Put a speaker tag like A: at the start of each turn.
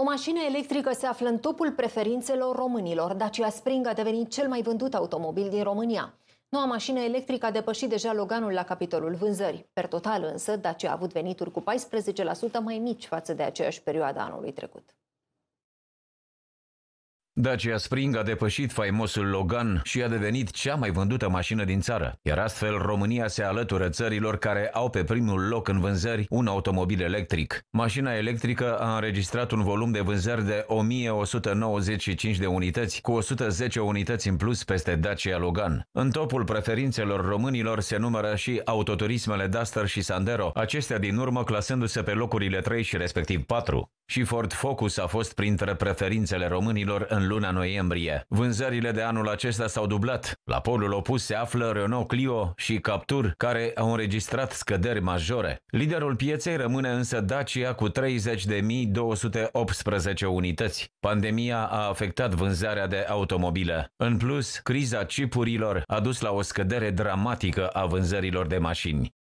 A: O mașină electrică se află în topul preferințelor românilor. Dacia Spring a devenit cel mai vândut automobil din România. Noua mașină electrică a depășit deja Loganul la capitolul vânzări. Per total însă, Dacia a avut venituri cu 14% mai mici față de aceeași perioadă anului trecut.
B: Dacia Spring a depășit faimosul Logan și a devenit cea mai vândută mașină din țară, iar astfel România se alătură țărilor care au pe primul loc în vânzări un automobil electric. Mașina electrică a înregistrat un volum de vânzări de 1195 de unități, cu 110 unități în plus peste Dacia Logan. În topul preferințelor românilor se numără și autoturismele Duster și Sandero, acestea din urmă clasându-se pe locurile 3 și respectiv 4 și Ford Focus a fost printre preferințele românilor în luna noiembrie. Vânzările de anul acesta s-au dublat. La polul opus se află Renault Clio și Captur, care au înregistrat scăderi majore. Liderul pieței rămâne însă Dacia cu 30.218 unități. Pandemia a afectat vânzarea de automobile. În plus, criza cipurilor a dus la o scădere dramatică a vânzărilor de mașini.